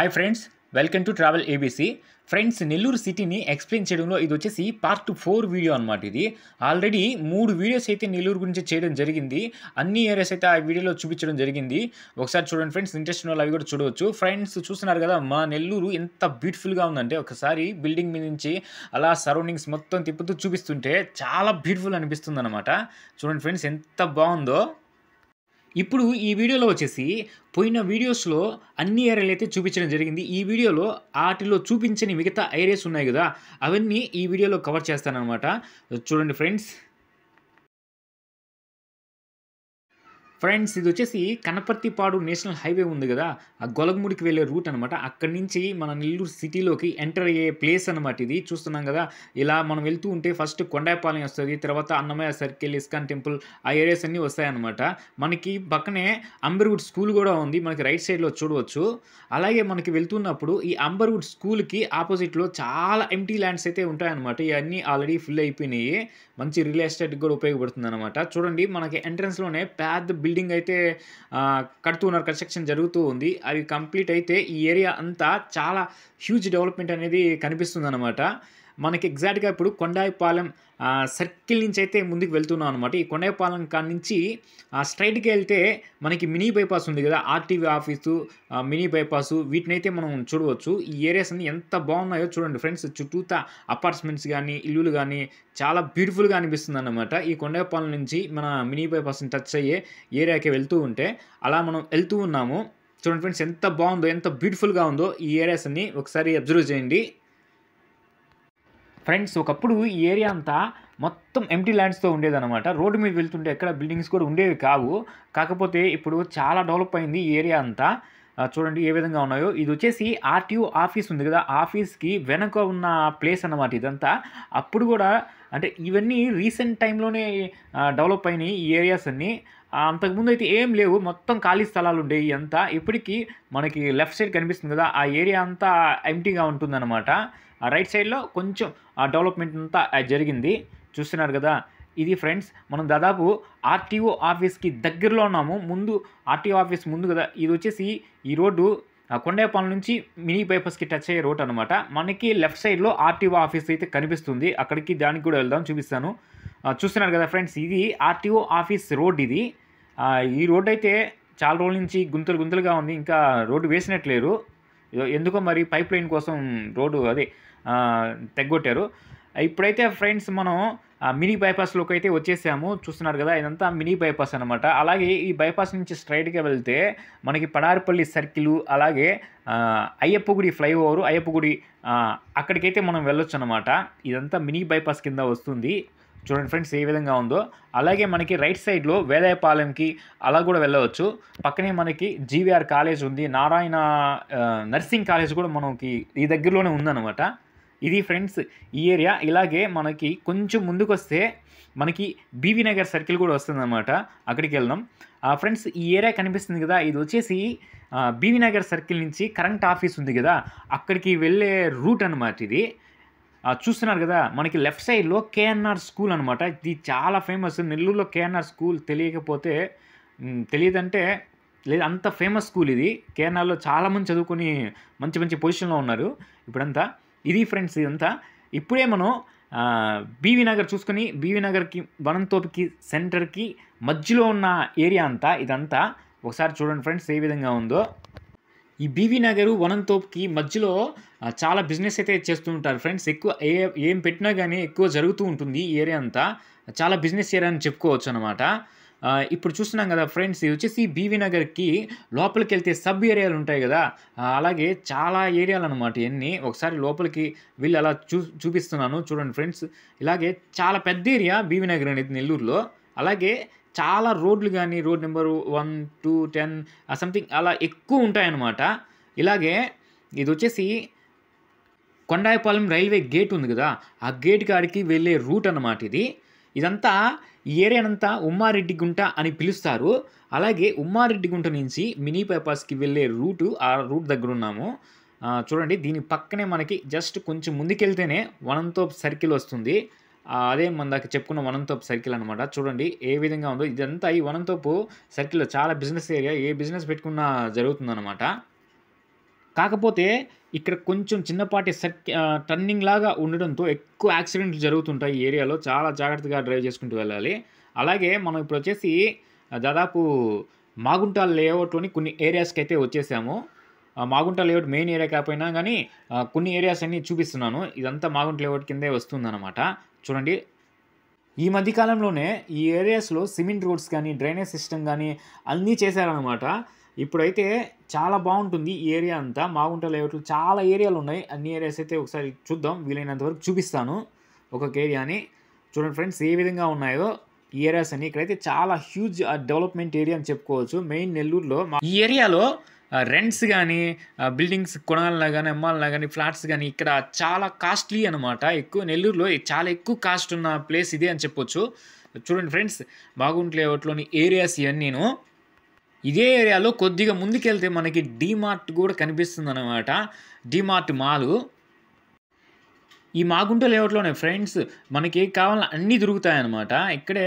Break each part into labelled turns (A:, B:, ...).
A: hi friends welcome to travel ABC friends Nellore సిటీని explain చేయడంలో ఇది వచ్చేసి పార్ట్ ఫోర్ వీడియో అనమాట ఇది ఆల్రెడీ మూడు వీడియోస్ అయితే నెల్లూరు గురించి చేయడం జరిగింది అన్ని ఏరియాస్ అయితే ఆ వీడియోలో చూపించడం జరిగింది ఒకసారి చూడండి ఫ్రెండ్స్ ఇంట్రెస్ట్ ఉన్న అవి కూడా చూడవచ్చు ఫ్రెండ్స్ చూస్తున్నారు కదా మా నెల్లూరు ఎంత బ్యూటిఫుల్గా ఉందంటే ఒకసారి బిల్డింగ్ మీద నుంచి అలా సరౌండింగ్స్ మొత్తం తిప్పుతూ చూపిస్తుంటే చాలా బ్యూటిఫుల్ అనిపిస్తుంది అనమాట చూడండి ఫ్రెండ్స్ ఎంత బాగుందో ఇప్పుడు ఈ వీడియోలో వచ్చేసి పోయిన వీడియోస్లో అన్ని ఏరియాలు అయితే చూపించడం జరిగింది ఈ వీడియోలో వాటిలో చూపించని మిగతా ఏరియాస్ ఉన్నాయి కదా అవన్నీ ఈ వీడియోలో కవర్ చేస్తానమాట చూడండి ఫ్రెండ్స్ ఫ్రెండ్స్ ఇది వచ్చేసి కనపర్తిపాడు నేషనల్ హైవే ఉంది కదా ఆ గొలగముడికి వెళ్ళే రూట్ అనమాట అక్కడి నుంచి మన నెల్లూరు సిటీలోకి ఎంటర్ అయ్యే ప్లేస్ అనమాట ఇది చూస్తున్నాం కదా ఇలా మనం వెళ్తూ ఉంటే ఫస్ట్ కొండాయపాలెం వస్తుంది తర్వాత అన్నమయ్య సర్కిల్ ఇస్కాన్ టెంపుల్ ఆ ఏరియాస్ అన్నీ వస్తాయన్నమాట మనకి పక్కనే అంబర్వుడ్ స్కూల్ కూడా ఉంది మనకి రైట్ సైడ్లో చూడవచ్చు అలాగే మనకి వెళ్తున్నప్పుడు ఈ అంబర్వుడ్ స్కూల్కి ఆపోజిట్లో చాలా ఎంటీ ల్యాండ్స్ అయితే ఉంటాయన్నమాట ఇవన్నీ ఆల్రెడీ ఫిల్ అయిపోయినాయి మంచి రియల్ ఎస్టేట్కి కూడా ఉపయోగపడుతుంది అనమాట చూడండి మనకి ఎంట్రన్స్లోనే పెద్ద బిల్డింగ్ అయితే కడుతూ ఉన్నారు కన్స్ట్రక్షన్ జరుగుతూ ఉంది అవి కంప్లీట్ అయితే ఈ ఏరియా అంతా చాలా హ్యూజ్ డెవలప్మెంట్ అనేది కనిపిస్తుంది అనమాట మనకి ఎగ్జాక్ట్గా ఇప్పుడు కొండాయిపాలెం సర్కిల్ నుంచి అయితే ముందుకు వెళ్తున్నాం అనమాట ఈ కొండాయిపాలెం కాడి నుంచి స్ట్రైట్కి వెళ్తే మనకి మినీ బైపాస్ ఉంది కదా ఆర్టీవీ ఆఫీసు మినీ బైపాసు వీటినైతే మనం చూడవచ్చు ఈ ఏరియాస్ అన్ని ఎంత బాగున్నాయో చూడండి ఫ్రెండ్స్ చుట్టూతా అపార్ట్మెంట్స్ కానీ ఇల్లులు కానీ చాలా బ్యూటిఫుల్గా అనిపిస్తుంది అనమాట ఈ కొండాయిపాలెం నుంచి మన మినీ బైపాస్ని టచ్ అయ్యే ఏరియాకి వెళ్తూ ఉంటే అలా మనం వెళ్తూ ఉన్నాము చూడండి ఫ్రెండ్స్ ఎంత బాగుందో ఎంత బ్యూటిఫుల్గా ఉందో ఈ ఏరియాస్ అన్ని ఒకసారి అబ్జర్వ్ చేయండి ఫ్రెండ్స్ ఒకప్పుడు ఈ ఏరియా అంతా మొత్తం ఎంటీ ల్యాండ్స్తో ఉండేదన్నమాట రోడ్డు మీద వెళ్తుంటే ఎక్కడ బిల్డింగ్స్ కూడా ఉండేవి కావు కాకపోతే ఇప్పుడు చాలా డెవలప్ అయింది ఈ ఏరియా అంతా చూడండి ఏ విధంగా ఉన్నాయో ఇది వచ్చేసి ఆర్టీఓ ఆఫీస్ ఉంది కదా ఆఫీస్కి వెనక ఉన్న ప్లేస్ అన్నమాట ఇదంతా అప్పుడు కూడా అంటే ఇవన్నీ రీసెంట్ టైంలోనే డెవలప్ అయినాయి ఈ ఏరియాస్ అన్నీ అంతకుముందు అయితే ఏం లేవు మొత్తం ఖాళీ స్థలాలు ఉండేవి అంతా ఇప్పటికీ మనకి లెఫ్ట్ సైడ్ కనిపిస్తుంది కదా ఆ ఏరియా అంతా ఎంటీగా ఉంటుంది రైట్ సైడ్లో కొంచెం డెవలప్మెంట్ అంతా జరిగింది చూస్తున్నారు కదా ఇది ఫ్రెండ్స్ మనం దాదాపు ఆర్టీఓ ఆఫీస్కి దగ్గరలో ఉన్నాము ముందు ఆర్టీఓ ఆఫీస్ ముందు కదా ఇది వచ్చేసి ఈ రోడ్డు కొండేపాల నుంచి మినీ బైపాస్కి టచ్ అయ్యే రోడ్ అనమాట మనకి లెఫ్ట్ సైడ్లో ఆర్టీఓ ఆఫీస్ అయితే కనిపిస్తుంది అక్కడికి దానికి కూడా వెళ్దాం చూపిస్తాను చూస్తున్నారు కదా ఫ్రెండ్స్ ఇది ఆర్టీఓ ఆఫీస్ రోడ్ ఇది ఈ రోడ్ అయితే చాలా రోజుల నుంచి గుంతలు గుంతలుగా ఉంది ఇంకా రోడ్డు వేసినట్లేరు ఎందుకో మరి పైప్ లైన్ కోసం రోడ్డు అదే తెగ్గొట్టారు ఇప్పుడైతే ఫ్రెండ్స్ మనం మినీ బైపాస్లోకి అయితే వచ్చేసాము చూస్తున్నారు కదా ఇదంతా మినీ బైపాస్ అనమాట అలాగే ఈ బైపాస్ నుంచి స్ట్రైట్గా వెళ్తే మనకి పడారిపల్లి సర్కిల్ అలాగే అయ్యప్పగుడి అయ్యప్ప అయ్యప్పగుడి అక్కడికైతే మనం వెళ్ళొచ్చు అనమాట ఇదంతా మినీ బైపాస్ కింద వస్తుంది చూడండి ఫ్రెండ్స్ ఏ విధంగా ఉందో అలాగే మనకి రైట్ సైడ్లో వేదాయపాలెంకి అలా కూడా వెళ్ళవచ్చు పక్కనే మనకి జీవీఆర్ కాలేజ్ ఉంది నారాయణ నర్సింగ్ కాలేజ్ కూడా మనకి ఈ దగ్గరలోనే ఉందన్నమాట ఇది ఫ్రెండ్స్ ఈ ఏరియా ఇలాగే మనకి కొంచెం ముందుకు వస్తే మనకి బీవీ నగర్ సర్కిల్ కూడా వస్తుందన్నమాట అక్కడికి వెళ్దాం ఫ్రెండ్స్ ఈ ఏరియా కనిపిస్తుంది కదా ఇది వచ్చేసి బీవీ నగర్ సర్కిల్ నుంచి కరెంట్ ఆఫీస్ ఉంది కదా అక్కడికి వెళ్ళే రూట్ అనమాట ఇది చూస్తున్నారు కదా మనకి లెఫ్ట్ సైడ్లో కేఎన్ఆర్ స్కూల్ అనమాట ఇది చాలా ఫేమస్ నెల్లూరులో కేఎన్ఆర్ స్కూల్ తెలియకపోతే తెలియదంటే లేదు అంత ఫేమస్ స్కూల్ ఇది కేఎన్ఆర్లో చాలామంది చదువుకొని మంచి మంచి పొజిషన్లో ఉన్నారు ఇప్పుడంతా ఇది ఫ్రెండ్స్ ఇదంతా ఇప్పుడే మనం బీవీ నగర్ చూసుకొని బీవీ నగర్కి వనంతోపుకి సెంటర్కి మధ్యలో ఉన్న ఏరియా అంతా ఇదంతా ఒకసారి చూడండి ఫ్రెండ్స్ ఏ విధంగా ఉందో ఈ బీవీ నగరు వనంతోపుకి మధ్యలో చాలా బిజినెస్ అయితే చేస్తూ ఉంటారు ఫ్రెండ్స్ ఎక్కువ ఏ ఏం పెట్టినా కానీ ఎక్కువ జరుగుతూ ఉంటుంది ఈ ఏరియా అంతా చాలా బిజినెస్ ఏరియా అని చెప్పుకోవచ్చు అనమాట ఇప్పుడు చూస్తున్నాం కదా ఫ్రెండ్స్ ఇది వచ్చేసి బీవీ నగర్కి లోపలికి వెళ్తే సబ్ ఏరియాలు ఉంటాయి కదా అలాగే చాలా ఏరియాలు అనమాట ఇవన్నీ ఒకసారి లోపలికి వీళ్ళు అలా చూ చూపిస్తున్నాను చూడండి ఫ్రెండ్స్ ఇలాగే చాలా పెద్ద ఏరియా బీవీ నగర్ అనేది నెల్లూరులో అలాగే చాలా రోడ్లు కానీ road number one two ten something అలా ఎక్కువ ఉంటాయన్నమాట ఇలాగే ఇది వచ్చేసి కొండాయపాలెం రైల్వే గేట్ ఉంది కదా ఆ గేట్ కాడికి వెళ్ళే రూట్ అనమాట ఇది ఇదంతా ఈ ఏరియానంతా గుంట అని పిలుస్తారు అలాగే ఉమ్మారెడ్డి గుంట నుంచి మినీ పేపర్స్కి వెళ్ళే రూటు ఆ రూట్ దగ్గర ఉన్నాము చూడండి దీని పక్కనే మనకి జస్ట్ కొంచెం ముందుకెళ్తేనే వనంతోపు సర్కిల్ వస్తుంది అదే మన దాకా చెప్పుకున్న వనంతోపు సర్కిల్ అనమాట చూడండి ఏ విధంగా ఉందో ఇదంతా ఈ వనంతోపు సర్కిల్లో చాలా బిజినెస్ ఏరియా ఏ బిజినెస్ పెట్టుకున్నా జరుగుతుందన్నమాట కాకపోతే ఇక్కడ కొంచెం చిన్నపాటి సర్క్ టర్నింగ్ లాగా ఉండడంతో ఎక్కువ యాక్సిడెంట్లు జరుగుతుంటాయి ఈ ఏరియాలో చాలా జాగ్రత్తగా డ్రైవ్ చేసుకుంటూ వెళ్ళాలి అలాగే మనం ఇప్పుడు వచ్చేసి దాదాపు మాగుంట లేఅవుట్లోని కొన్ని ఏరియాస్కి అయితే వచ్చేసాము మాగుంట లేఅవుట్ మెయిన్ ఏరియా కాకపోయినా కానీ కొన్ని ఏరియాస్ అన్నీ చూపిస్తున్నాను ఇదంతా మాగుంట లేఅవుట్ కిందే వస్తుందన్నమాట చూడండి ఈ మధ్యకాలంలోనే ఈ ఏరియాస్లో సిమెంట్ రోడ్స్ కానీ డ్రైనేజ్ సిస్టమ్ కానీ అన్నీ చేశారనమాట ఇప్పుడైతే చాలా బాగుంటుంది ఈ ఏరియా అంతా మాగుంట లేఅవుట్లు చాలా ఏరియాలు ఉన్నాయి అన్ని ఏరియాస్ అయితే ఒకసారి చూద్దాం వీలైనంత వరకు చూపిస్తాను ఒక్కొక్క ఏరియాని చూడండి ఫ్రెండ్స్ ఏ విధంగా ఉన్నాయో ఈ ఏరియాస్ అని ఇక్కడైతే చాలా హ్యూజ్ డెవలప్మెంట్ ఏరియా అని చెప్పుకోవచ్చు మెయిన్ నెల్లూరులో ఈ ఏరియాలో రెంట్స్ కానీ బిల్డింగ్స్ కొనాలన్నా కానీ అమ్మాలన్నా కానీ ఫ్లాట్స్ కానీ ఇక్కడ చాలా కాస్ట్లీ అనమాట ఎక్కువ నెల్లూరులో చాలా ఎక్కువ కాస్ట్ ఉన్న ప్లేస్ ఇదే అని చెప్పొచ్చు చూడండి ఫ్రెండ్స్ బాగుంటలే ఒకటిలోని ఏరియాస్ ఇవన్నీ నేను ఇదే ఏరియాలో కొద్దిగా ముందుకెళ్తే మనకి డీమార్ట్ కూడా కనిపిస్తుంది అనమాట డీమార్ట్ మాలు ఈ మాగుంట లేఅవుట్లోనే ఫ్రెండ్స్ మనకి కావాలన్నా అన్నీ దొరుకుతాయన్నమాట ఇక్కడే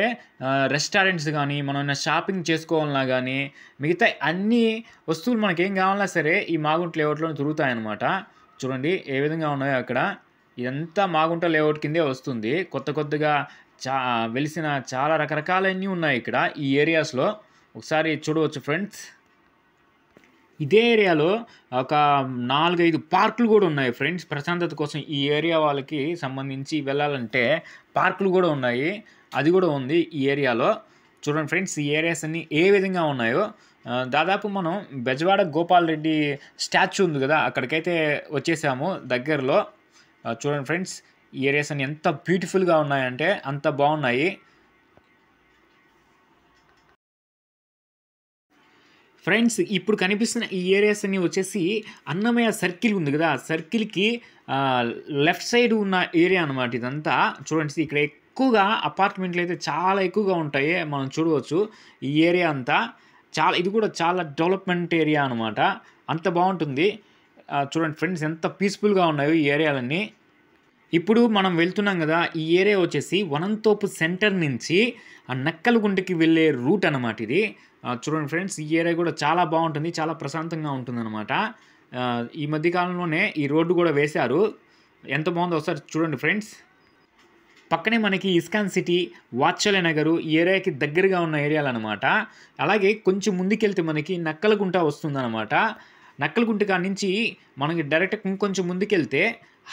A: రెస్టారెంట్స్ కానీ మనం ఏమైనా షాపింగ్ చేసుకోవాలన్నా కానీ మిగతా అన్ని వస్తువులు మనకి ఏం కావాలన్నా సరే ఈ మాగుంట దొరుకుతాయి దొరుకుతాయన్నమాట చూడండి ఏ విధంగా ఉన్నాయో అక్కడ ఇదంతా మాగుంట లేఅవుట్ కిందే వస్తుంది కొత్త కొత్తగా చా వెలిసిన చాలా రకరకాలన్నీ ఉన్నాయి ఇక్కడ ఈ ఏరియాస్లో ఒకసారి చూడవచ్చు ఫ్రెండ్స్ ఇదే ఏరియాలో ఒక నాలుగైదు పార్కులు కూడా ఉన్నాయి ఫ్రెండ్స్ ప్రశాంతత కోసం ఈ ఏరియా వాళ్ళకి సంబంధించి వెళ్ళాలంటే పార్కులు కూడా ఉన్నాయి అది కూడా ఉంది ఈ ఏరియాలో చూడండి ఫ్రెండ్స్ ఈ ఏరియాస్ అన్నీ ఏ విధంగా ఉన్నాయో దాదాపు మనం బెజవాడ గోపాల్ రెడ్డి స్టాచ్యూ ఉంది కదా అక్కడికైతే వచ్చేసాము దగ్గరలో చూడండి ఫ్రెండ్స్ ఈ ఏరియాస్ అన్నీ ఎంత బ్యూటిఫుల్గా ఉన్నాయంటే అంత బాగున్నాయి ఫ్రెండ్స్ ఇప్పుడు కనిపిస్తున్న ఈ ఏరియాస్ అన్నీ వచ్చేసి అన్నమయ్య సర్కిల్ ఉంది కదా సర్కిల్కి లెఫ్ట్ సైడ్ ఉన్న ఏరియా అనమాట ఇదంతా చూడండి ఇక్కడ ఎక్కువగా అపార్ట్మెంట్లు అయితే చాలా ఎక్కువగా ఉంటాయి మనం చూడవచ్చు ఈ ఏరియా అంతా చాలా ఇది కూడా చాలా డెవలప్మెంట్ ఏరియా అనమాట అంత బాగుంటుంది చూడండి ఫ్రెండ్స్ ఎంత పీస్ఫుల్గా ఉన్నాయో ఈ ఏరియాలన్నీ ఇప్పుడు మనం వెళ్తున్నాం కదా ఈ ఏరియా వచ్చేసి వనంతోపు సెంటర్ నుంచి ఆ గుండెకి వెళ్ళే రూట్ అనమాట ఇది చూడండి ఫ్రెండ్స్ ఈ ఏరియా కూడా చాలా బాగుంటుంది చాలా ప్రశాంతంగా అనమాట ఈ మధ్యకాలంలోనే ఈ రోడ్డు కూడా వేశారు ఎంత బాగుందో ఒకసారి చూడండి ఫ్రెండ్స్ పక్కనే మనకి ఇస్కాన్ సిటీ వాత్సల్య నగరు ఈ ఏరియాకి దగ్గరగా ఉన్న ఏరియాలు అనమాట అలాగే కొంచెం ముందుకెళ్తే మనకి నక్కలగుంట వస్తుందన్నమాట నక్కలగుంట కాడ నుంచి మనకి డైరెక్ట్ ఇంకొంచెం ముందుకెళ్తే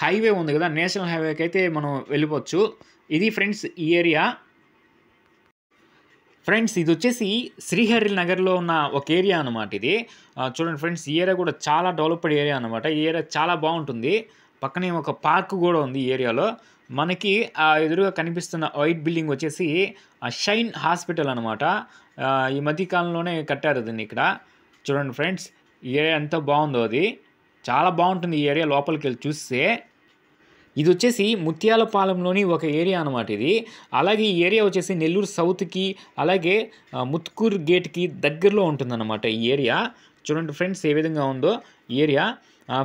A: హైవే ఉంది కదా నేషనల్ హైవేకి అయితే మనం వెళ్ళిపోవచ్చు ఇది ఫ్రెండ్స్ ఈ ఏరియా ఫ్రెండ్స్ ఇది వచ్చేసి శ్రీహరి నగర్లో ఉన్న ఒక ఏరియా అనమాట ఇది చూడండి ఫ్రెండ్స్ ఈ ఏరియా కూడా చాలా డెవలప్డ్ ఏరియా అనమాట ఈ ఏరియా చాలా బాగుంటుంది పక్కనే ఒక పార్క్ కూడా ఉంది ఈ ఏరియాలో మనకి ఆ ఎదురుగా కనిపిస్తున్న వైట్ బిల్డింగ్ వచ్చేసి షైన్ హాస్పిటల్ అనమాట ఈ మధ్యకాలంలోనే కట్టారు దీన్ని ఇక్కడ చూడండి ఫ్రెండ్స్ ఈ ఏరియా ఎంత బాగుందో అది చాలా బాగుంటుంది ఈ ఏరియా లోపలికి వెళ్ళి చూస్తే ఇది వచ్చేసి ముత్యాలపాలెంలోని ఒక ఏరియా అనమాట ఇది అలాగే ఈ ఏరియా వచ్చేసి నెల్లూరు సౌత్కి అలాగే ముత్కూర్ గేట్కి దగ్గరలో ఉంటుందన్నమాట ఈ ఏరియా చూడండి ఫ్రెండ్స్ ఏ విధంగా ఉందో ఏరియా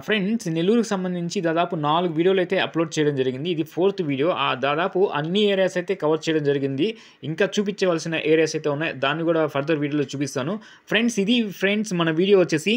A: ఫ్రెండ్స్ నెల్లూరుకు సంబంధించి దాదాపు నాలుగు వీడియోలు అయితే అప్లోడ్ చేయడం జరిగింది ఇది ఫోర్త్ వీడియో ఆ దాదాపు అన్ని ఏరియాస్ అయితే కవర్ చేయడం జరిగింది ఇంకా చూపించవలసిన ఏరియాస్ అయితే ఉన్నాయి దాన్ని కూడా ఫర్దర్ వీడియోలో చూపిస్తాను ఫ్రెండ్స్ ఇది ఫ్రెండ్స్ మన వీడియో వచ్చేసి